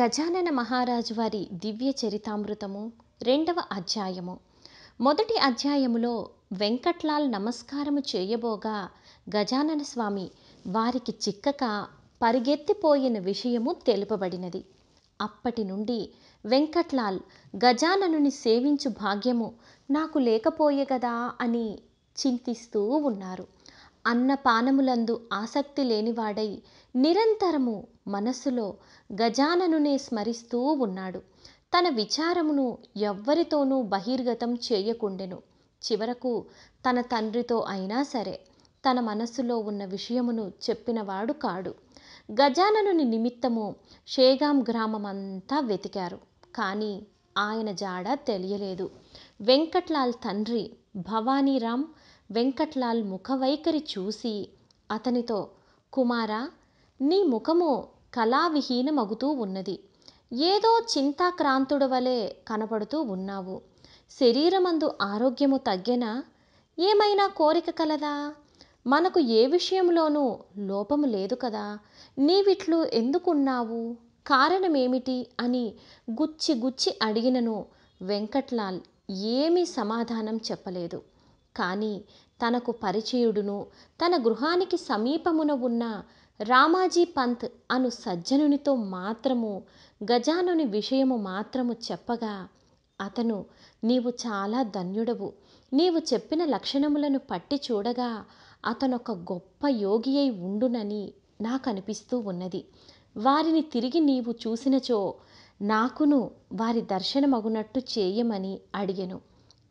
గజానన మహారాజు వారి దివ్య చరితామృతము రెండవ అధ్యాయము మొదటి అధ్యాయములో వెంకట్లాల్ నమస్కారము చేయబోగా గజానన స్వామి వారికి చిక్కక పరిగెత్తిపోయిన విషయము తెలుపబడినది అప్పటి నుండి వెంకట్లాల్ గజాననుని సేవించు భాగ్యము నాకు లేకపోయేగదా అని చింతిస్తూ ఉన్నారు అన్నపానములందు ఆసక్తి లేనివాడై నిరంతరము మనస్సులో గజాననునే స్మరిస్తూ ఉన్నాడు తన విచారమును ఎవ్వరితోనూ బహిర్గతం చేయకుండెను చివరకు తన తండ్రితో అయినా సరే తన మనస్సులో ఉన్న విషయమును చెప్పినవాడు కాడు గజాననుని నిమిత్తము షేగాం గ్రామమంతా వెతికారు కానీ ఆయన జాడ తెలియలేదు వెంకట్లాల్ తండ్రి భవానీరామ్ వెంకట్లాల్ ముఖవైఖరి చూసి అతనితో కుమారా నీ ముఖము కళావిహీనమగుతూ ఉన్నది ఏదో చింతాక్రాంతుడు వలె కనపడుతూ ఉన్నావు శరీరమందు ఆరోగ్యము తగ్గిన ఏమైనా కోరిక కలదా మనకు ఏ విషయంలోనూ లోపము లేదు కదా నీవిట్లు ఎందుకున్నావు కారణమేమిటి అని గుచ్చి గుచ్చి అడిగినను వెంకట్లాల్ ఏమీ సమాధానం చెప్పలేదు కానీ తనకు పరిచయుడును తన గృహానికి సమీపమున ఉన్న రామాజీ పంత్ అను సజ్జనునితో మాత్రము గజానుని విషయము మాత్రము చెప్పగా అతను నీవు చాలా ధన్యుడవు నీవు చెప్పిన లక్షణములను పట్టి చూడగా అతనొక గొప్ప యోగి అయి ఉండునని నాకనిపిస్తూ ఉన్నది వారిని తిరిగి నీవు చూసినచో నాకును వారి దర్శనమగునట్టు చేయమని అడిగెను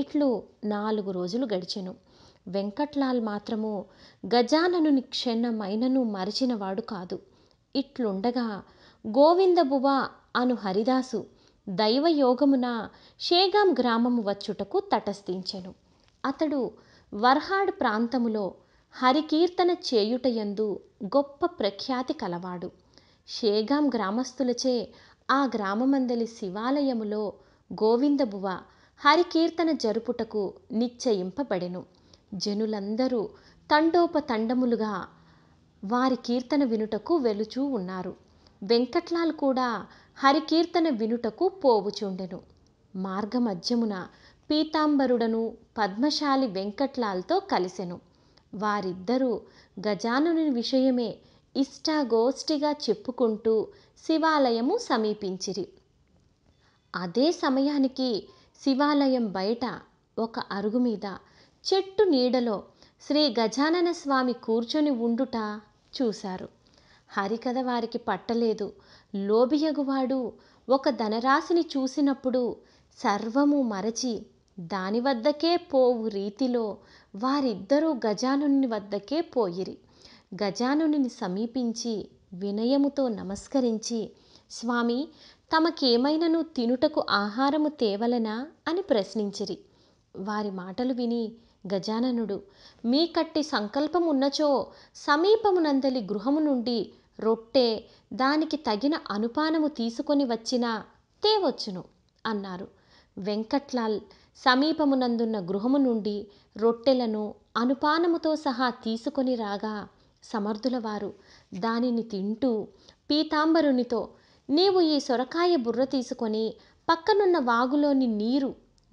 ఇట్లు నాలుగు రోజులు గడిచెను వెంకట్లాల్ మాత్రము గజానను క్షణమైనను మరిచినవాడు కాదు ఇట్లుండగా గోవిందబువ అను హరిదాసు దైవయోగమున షేగాం గ్రామము వచ్చుటకు తటస్థించెను అతడు వర్హాడ్ ప్రాంతములో హరికీర్తన చేయుటయందు గొప్ప ప్రఖ్యాతి కలవాడు షేగాం గ్రామస్తులచే ఆ గ్రామమందలి శివాలయములో గోవిందబువ హరికీర్తన జరుపుటకు నిశ్చయింపబడెను జనులందరూ తండోపతండములుగా వారి కీర్తన వినుటకు వెలుచూ ఉన్నారు వెంకట్లాల్ కూడా హరికీర్తన వినుటకు పోవుచుండెను మార్గమధ్యమున పీతాంబరుడను పద్మశాలి వెంకట్లాల్తో కలిసెను వారిద్దరూ గజానుని విషయమే ఇష్టాగోష్ఠిగా చెప్పుకుంటూ శివాలయము సమీపించిరి అదే సమయానికి శివాలయం బయట ఒక అరుగు మీద చెట్టు నీడలో శ్రీ గజానన స్వామి కూర్చొని ఉండుట చూశారు హరికథ వారికి పట్టలేదు లోబియగువాడు ఒక ధనరాశిని చూసినప్పుడు సర్వము మరచి దాని వద్దకే పోవు రీతిలో వారిద్దరూ గజానుని వద్దకే పోయిరి గజానుని సమీపించి వినయముతో నమస్కరించి స్వామి తమకేమైనను తినుటకు ఆహారము తేవలెనా అని ప్రశ్నించిరి వారి మాటలు విని గజాననుడు మీ కట్టి సంకల్పమున్నచో సమీపమునందలి గృహము నుండి రొట్టె దానికి తగిన అనుపానము తీసుకొని వచ్చినా తేవచ్చును అన్నారు వెంకట్లాల్ సమీపమునందున్న గృహము నుండి రొట్టెలను అనుపానముతో సహా తీసుకొని రాగా సమర్థులవారు దానిని తింటూ పీతాంబరునితో నీవు ఈ సొరకాయ బుర్ర తీసుకొని పక్కనున్న వాగులోని నీరు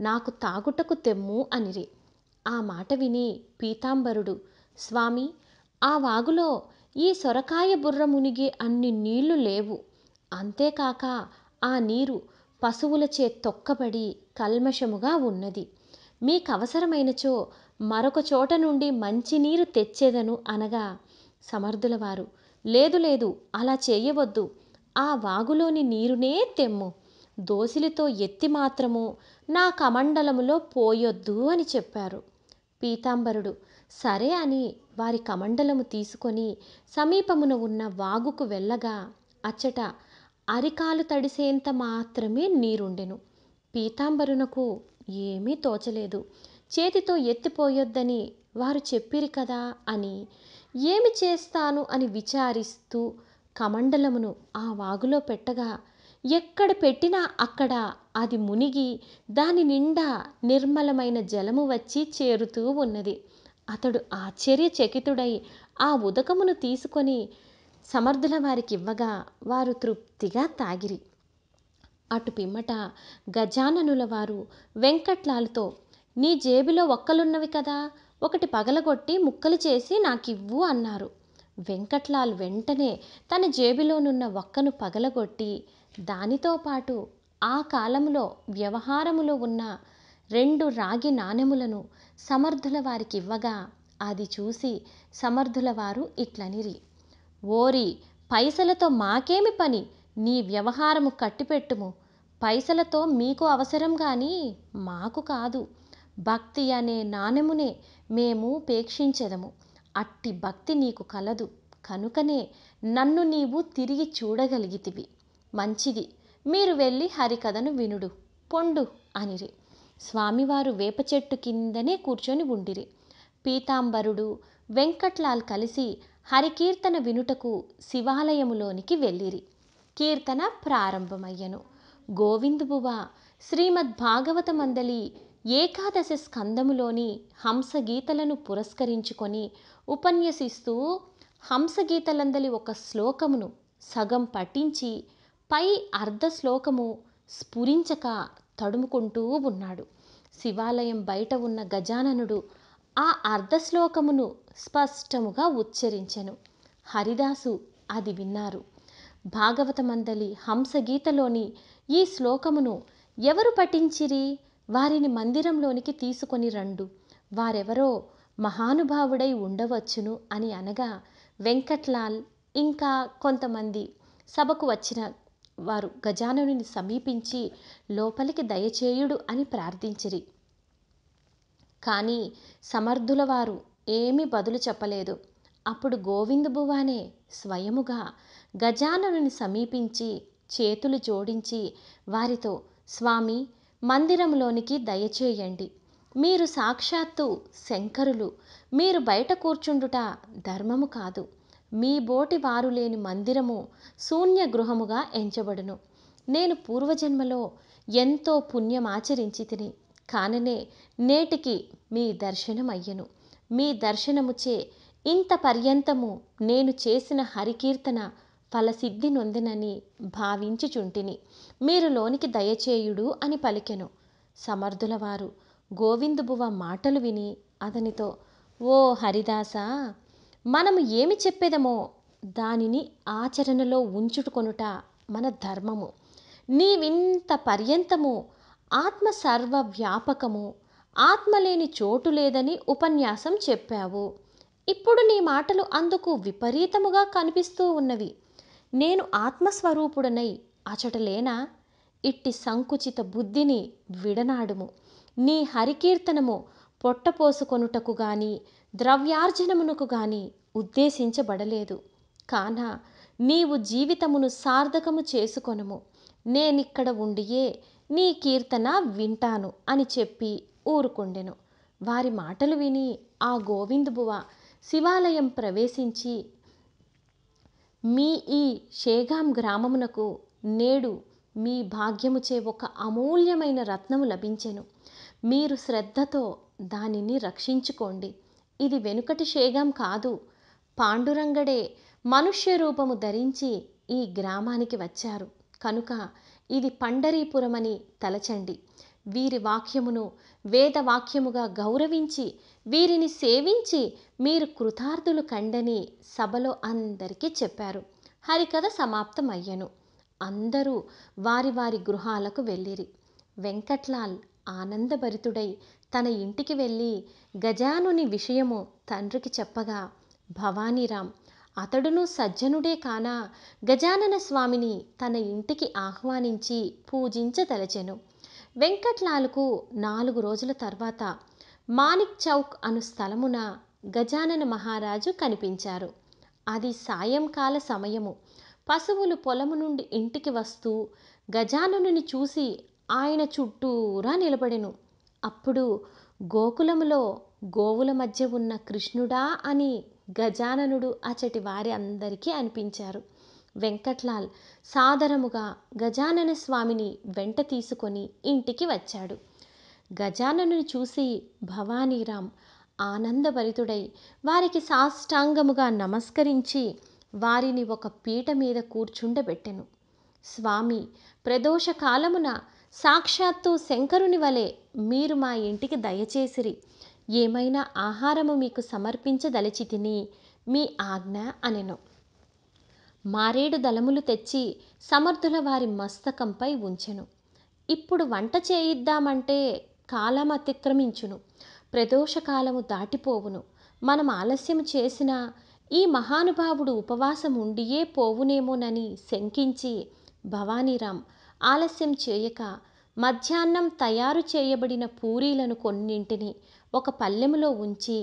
నాకు తాగుటకు తెమ్ము అనిరి ఆ మాట విని పీతాంబరుడు స్వామి ఆ వాగులో ఈ సొరకాయ బుర్ర మునిగే అన్ని నీళ్లు లేవు అంతేకాక ఆ నీరు పశువులచే తొక్కబడి కల్మషముగా ఉన్నది మీకవసరమైనచో మరొక చోట నుండి మంచినీరు తెచ్చేదను అనగా సమర్థులవారు లేదు లేదు అలా చేయవద్దు ఆ వాగులోని నీరునే తెమ్ము దోసిలితో ఎత్తి మాత్రము నా కమండలములో పోయొద్దు అని చెప్పారు పీతాంబరుడు సరే అని వారి కమండలము తీసుకొని సమీపమున ఉన్న వాగుకు వెళ్ళగా అచ్చట అరికాలు తడిసేంత మాత్రమే నీరుండెను పీతాంబరునకు ఏమీ తోచలేదు చేతితో ఎత్తిపోయొద్దని వారు చెప్పిరి కదా అని ఏమి చేస్తాను అని విచారిస్తూ కమండలమును ఆ వాగులో పెట్టగా ఎక్కడ పెట్టినా అక్కడ అది మునిగి దాని నిండా నిర్మలమైన జలము వచ్చి చేరుతూ ఉన్నది అతడు ఆశ్చర్యచకితుడై ఆ ఉదకమును తీసుకొని సమర్థుల వారికి ఇవ్వగా వారు తృప్తిగా తాగిరి అటు పిమ్మట గజాననుల వారు వెంకట్లాలతో నీ జేబులో ఒక్కలున్నవి కదా ఒకటి పగలగొట్టి ముక్కలు చేసి నాకివ్వు అన్నారు వెంకట్లాల్ వెంటనే తన జేబులోనున్న వక్కను పగలగొట్టి దానితో పాటు ఆ కాలంలో వ్యవహారములో ఉన్న రెండు రాగి నాణెములను సమర్థుల వారికి ఇవ్వగా అది చూసి సమర్థుల వారు ఇట్లనిరి ఓరి పైసలతో మాకేమి పని నీ వ్యవహారము కట్టిపెట్టుము పైసలతో మీకు అవసరం కానీ మాకు కాదు భక్తి అనే నాణెమునే మేము పేక్షించెదము అట్టి భక్తి నీకు కలదు కనుకనే నన్ను నీవు తిరిగి చూడగలిగితివి మంచిది మీరు వెళ్ళి హరికథను వినుడు పొండు అనిరి స్వామివారు వేప చెట్టు కిందనే కూర్చొని ఉండిరి పీతాంబరుడు వెంకట్లాల్ కలిసి హరికీర్తన వినుటకు శివాలయములోనికి వెళ్ళిరి కీర్తన ప్రారంభమయ్యను గోవిందుబువ శ్రీమద్ మందలి ఏకాదశ స్కందములోని హంసగీతలను పురస్కరించుకొని ఉపన్యసిస్తూ హంసగీతలందలి ఒక శ్లోకమును సగం పఠించి పై అర్ధ శ్లోకము స్ఫురించక తడుముకుంటూ ఉన్నాడు శివాలయం బయట ఉన్న గజాననుడు ఆ అర్ధ శ్లోకమును స్పష్టముగా ఉచ్చరించెను హరిదాసు అది విన్నారు భాగవతమందలి హంసగీతలోని ఈ శ్లోకమును ఎవరు పఠించిరి వారిని మందిరంలోనికి తీసుకొని రండు వారెవరో మహానుభావుడై ఉండవచ్చును అని అనగా వెంకట్లాల్ ఇంకా కొంతమంది సభకు వచ్చిన వారు గజాననుని సమీపించి లోపలికి దయచేయుడు అని ప్రార్థించిరి కానీ సమర్థుల వారు ఏమీ బదులు చెప్పలేదు అప్పుడు గోవిందబువానే స్వయముగా గజాననుని సమీపించి చేతులు జోడించి వారితో స్వామి మందిరంలోనికి దయచేయండి మీరు సాక్షాత్తు శంకరులు మీరు బయట కూర్చుండుట ధర్మము కాదు మీ బోటి వారు లేని మందిరము శూన్య గృహముగా ఎంచబడును నేను పూర్వజన్మలో ఎంతో పుణ్యమాచరించి తిని కాననే నేటికి మీ దర్శనమయ్యను మీ దర్శనముచే ఇంత పర్యంతము నేను చేసిన హరికీర్తన ఫలసిద్ధి నొందినని భావించుచుంటిని మీరు లోనికి దయచేయుడు అని పలికెను సమర్థులవారు గోవిందుబువ మాటలు విని అతనితో ఓ హరిదాసా మనము ఏమి చెప్పేదమో దానిని ఆచరణలో ఉంచుటకొనుట మన ధర్మము నీవింత పర్యంతము ఆత్మ సర్వ ఆత్మ లేని చోటు లేదని ఉపన్యాసం చెప్పావు ఇప్పుడు నీ మాటలు అందుకు విపరీతముగా కనిపిస్తూ ఉన్నవి నేను ఆత్మస్వరూపుడనై అచటలేనా ఇట్టి సంకుచిత బుద్ధిని విడనాడుము నీ హరికీర్తనము పొట్టపోసుకొనుటకు గాని ద్రవ్యార్జనమునకు గాని ఉద్దేశించబడలేదు కాన నీవు జీవితమును సార్థకము చేసుకొనుము నేనిక్కడ ఉండియే నీ కీర్తన వింటాను అని చెప్పి ఊరుకుండెను వారి మాటలు విని ఆ గోవిందుబువ శివాలయం ప్రవేశించి మీ ఈ షేగాం గ్రామమునకు నేడు మీ భాగ్యముచే ఒక అమూల్యమైన రత్నము లభించెను మీరు శ్రద్ధతో దానిని రక్షించుకోండి ఇది వెనుకటి షేగం కాదు పాండురంగడే మనుష్య రూపము ధరించి ఈ గ్రామానికి వచ్చారు కనుక ఇది పండరీపురమని తలచండి వీరి వాక్యమును వేదవాక్యముగా గౌరవించి వీరిని సేవించి మీరు కృతార్థులు కండని సభలో అందరికీ చెప్పారు హరికథ సమాప్తమయ్యను అందరూ వారి వారి గృహాలకు వెళ్ళిరి వెంకట్లాల్ ఆనందభరితుడై తన ఇంటికి వెళ్ళి గజానుని విషయము తండ్రికి చెప్పగా భవానీరాం అతడును సజ్జనుడే కాన గజానన స్వామిని తన ఇంటికి ఆహ్వానించి పూజించదలచెను వెంకట్లాలకు నాలుగు రోజుల తర్వాత మాణిక్ చౌక్ అను స్థలమున గజానన మహారాజు కనిపించారు అది సాయంకాల సమయము పశువులు పొలము నుండి ఇంటికి వస్తూ గజాననుని చూసి ఆయన చుట్టూరా నిలబడెను అప్పుడు గోకులములో గోవుల మధ్య ఉన్న కృష్ణుడా అని గజాననుడు అచటి వారి అందరికీ అనిపించారు వెంకట్లాల్ సాదరముగా గజానన స్వామిని వెంట తీసుకొని ఇంటికి వచ్చాడు గజానను చూసి భవానీరామ్ ఆనందభరితుడై వారికి సాష్టాంగముగా నమస్కరించి వారిని ఒక పీట మీద కూర్చుండబెట్టెను స్వామి ప్రదోష కాలమున సాక్షాత్తు శంకరుని వలె మీరు మా ఇంటికి దయచేసిరి ఏమైనా ఆహారము మీకు సమర్పించదలిచి తిని మీ ఆజ్ఞ అనెను మారేడు దళములు తెచ్చి సమర్థుల వారి మస్తకంపై ఉంచెను ఇప్పుడు వంట చేయిద్దామంటే కాలం అతిక్రమించును ప్రదోషకాలము దాటిపోవును మనం ఆలస్యం చేసినా ఈ మహానుభావుడు ఉపవాసం ఉండియే పోవునేమోనని శంకించి భవానీరాం ఆలస్యం చేయక మధ్యాహ్నం తయారు చేయబడిన పూరీలను కొన్నింటిని ఒక పల్లెములో ఉంచి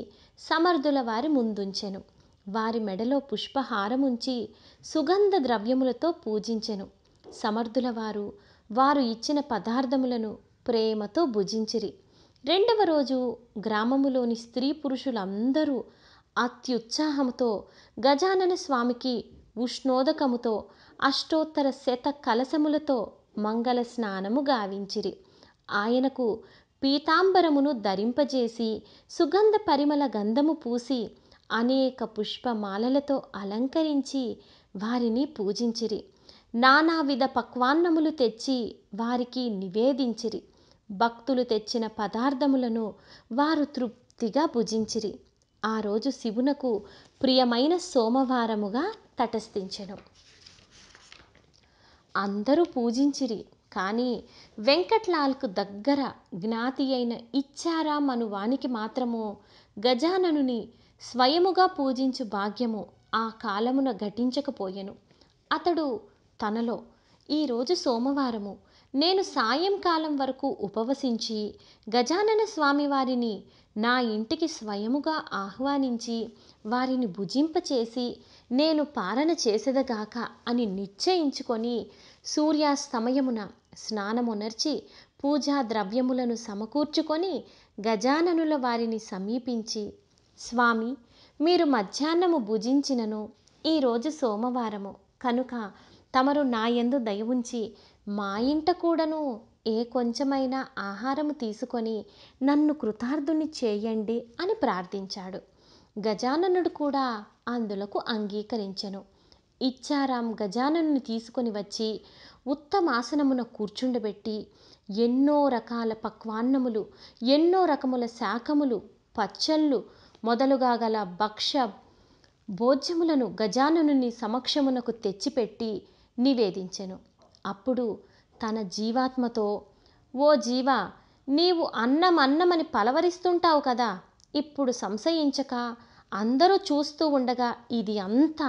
సమర్థుల వారి ముందుంచెను వారి మెడలో పుష్పహారముంచి ఉంచి సుగంధ ద్రవ్యములతో పూజించెను సమర్థుల వారు వారు ఇచ్చిన పదార్థములను ప్రేమతో భుజించిరి రెండవ రోజు గ్రామములోని స్త్రీ పురుషులందరూ అత్యుత్సాహముతో గజానన స్వామికి ఉష్ణోదకముతో అష్టోత్తర శత కలశములతో మంగళ స్నానము గావించిరి ఆయనకు పీతాంబరమును ధరింపజేసి సుగంధ పరిమళ గంధము పూసి అనేక పుష్పమాలలతో అలంకరించి వారిని పూజించిరి నానావిధ పక్వాన్నములు తెచ్చి వారికి నివేదించిరి భక్తులు తెచ్చిన పదార్థములను వారు తృప్తిగా భుజించిరి ఆ రోజు శివునకు ప్రియమైన సోమవారముగా తటస్థించెను అందరూ పూజించిరి కానీ వెంకట్లాల్కు దగ్గర జ్ఞాతి అయిన ఇచ్చారాం అను వానికి మాత్రము గజాననుని స్వయముగా పూజించు భాగ్యము ఆ కాలమున ఘటించకపోయెను అతడు తనలో ఈరోజు సోమవారము నేను సాయంకాలం వరకు ఉపవసించి గజానన స్వామివారిని నా ఇంటికి స్వయముగా ఆహ్వానించి వారిని భుజింపచేసి నేను పాలన చేసేదగాక అని నిశ్చయించుకొని సూర్యాస్తమయమున స్నానమునర్చి పూజా ద్రవ్యములను సమకూర్చుకొని గజాననుల వారిని సమీపించి స్వామి మీరు మధ్యాహ్నము భుజించినను ఈరోజు సోమవారము కనుక తమరు నాయందు దయవుంచి మా ఇంట కూడాను ఏ కొంచెమైనా ఆహారము తీసుకొని నన్ను కృతార్థుని చేయండి అని ప్రార్థించాడు గజాననుడు కూడా అందులకు అంగీకరించెను ఇచ్చారాం గజానను తీసుకొని వచ్చి ఉత్తమాసనమున కూర్చుండబెట్టి ఎన్నో రకాల పక్వాన్నములు ఎన్నో రకముల శాఖములు పచ్చళ్ళు మొదలుగా గల భక్ష భోజ్యములను గజాననుని సమక్షమునకు తెచ్చిపెట్టి నివేదించెను అప్పుడు తన జీవాత్మతో ఓ జీవా నీవు అన్నం అన్నమని పలవరిస్తుంటావు కదా ఇప్పుడు సంశయించక అందరూ చూస్తూ ఉండగా ఇది అంతా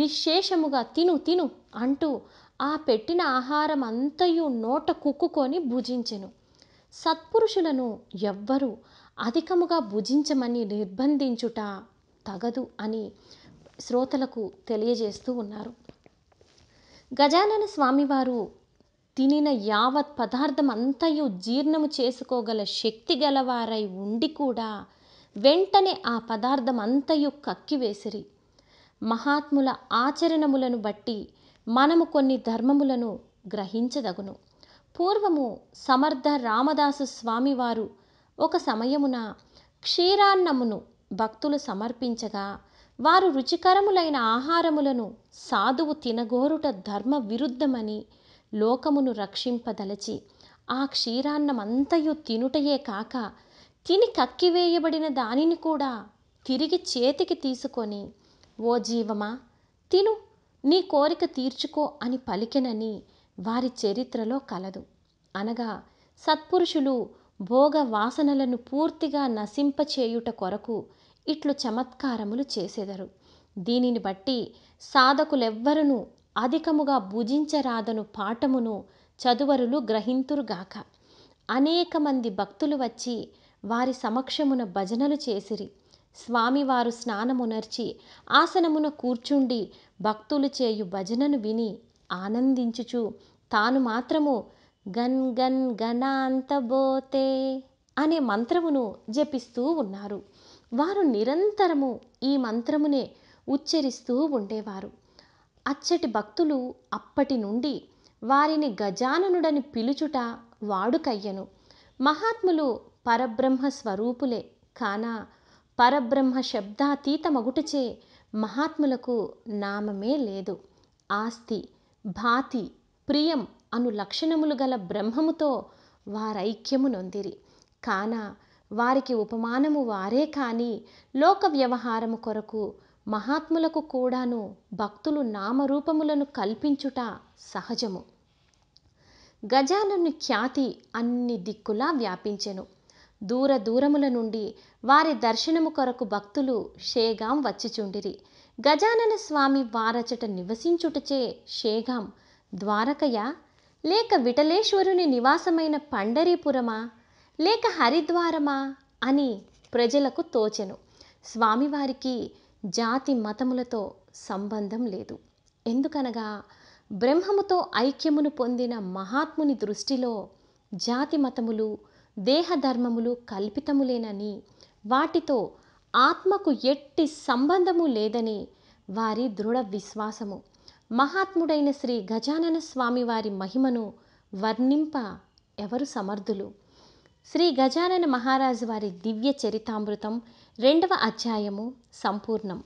నిశ్శేషముగా తిను తిను అంటూ ఆ పెట్టిన ఆహారం అంతయు నోట కుక్కుకొని భుజించెను సత్పురుషులను ఎవ్వరూ అధికముగా భుజించమని నిర్బంధించుట తగదు అని శ్రోతలకు తెలియజేస్తూ ఉన్నారు గజానన స్వామివారు తినిన యావత్ పదార్థం అంతయు జీర్ణము చేసుకోగల శక్తి గలవారై ఉండి కూడా వెంటనే ఆ పదార్థం అంతయు కక్కివేసిరి మహాత్ముల ఆచరణములను బట్టి మనము కొన్ని ధర్మములను గ్రహించదగును పూర్వము సమర్థ రామదాసు స్వామివారు ఒక సమయమున క్షీరాన్నమును భక్తులు సమర్పించగా వారు రుచికరములైన ఆహారములను సాధువు తినగోరుట ధర్మ విరుద్ధమని లోకమును రక్షింపదలచి ఆ క్షీరాన్నమంతయు తినుటయే కాక తిని కక్కివేయబడిన దానిని కూడా తిరిగి చేతికి తీసుకొని ఓ జీవమా తిను నీ కోరిక తీర్చుకో అని పలికెనని వారి చరిత్రలో కలదు అనగా సత్పురుషులు భోగ వాసనలను పూర్తిగా నశింపచేయుట కొరకు ఇట్లు చమత్కారములు చేసేదరు దీనిని బట్టి సాధకులెవ్వరును అధికముగా భుజించరాదను పాఠమును చదువరులు గ్రహింతురుగాక అనేక మంది భక్తులు వచ్చి వారి సమక్షమున భజనలు చేసిరి స్వామివారు స్నానమునర్చి ఆసనమున కూర్చుండి భక్తులు చేయు భజనను విని ఆనందించుచు తాను మాత్రము గన్ గన్ గణాంతబోతే అనే మంత్రమును జపిస్తూ ఉన్నారు వారు నిరంతరము ఈ మంత్రమునే ఉచ్చరిస్తూ ఉండేవారు అచ్చటి భక్తులు అప్పటి నుండి వారిని గజాననుడని పిలుచుట వాడుకయ్యను మహాత్ములు పరబ్రహ్మ స్వరూపులే కాన పరబ్రహ్మ శబ్దాతీతమగుటచే మహాత్ములకు నామమే లేదు ఆస్తి భాతి ప్రియం అను లక్షణములు గల బ్రహ్మముతో వారైక్యము నొందిరి కాన వారికి ఉపమానము వారే కానీ లోక వ్యవహారము కొరకు మహాత్ములకు కూడాను భక్తులు నామరూపములను కల్పించుట సహజము గజానను ఖ్యాతి అన్ని దిక్కులా వ్యాపించెను దూర దూరముల నుండి వారి దర్శనము కొరకు భక్తులు షేగాం వచ్చిచుండిరి గజానన స్వామి వారచట నివసించుటచే షేగాం ద్వారకయా లేక విటలేశ్వరుని నివాసమైన పండరీపురమా లేక హరిద్వారమా అని ప్రజలకు తోచెను స్వామివారికి జాతి మతములతో సంబంధం లేదు ఎందుకనగా బ్రహ్మముతో ఐక్యమును పొందిన మహాత్ముని దృష్టిలో జాతి మతములు దేహధర్మములు కల్పితములేనని వాటితో ఆత్మకు ఎట్టి సంబంధము లేదని వారి దృఢ విశ్వాసము మహాత్ముడైన శ్రీ గజానన స్వామి వారి మహిమను వర్ణింప ఎవరు సమర్థులు శ్రీ గజానన మహారాజు వారి దివ్య చరితామృతం రెండవ అధ్యాయము సంపూర్ణం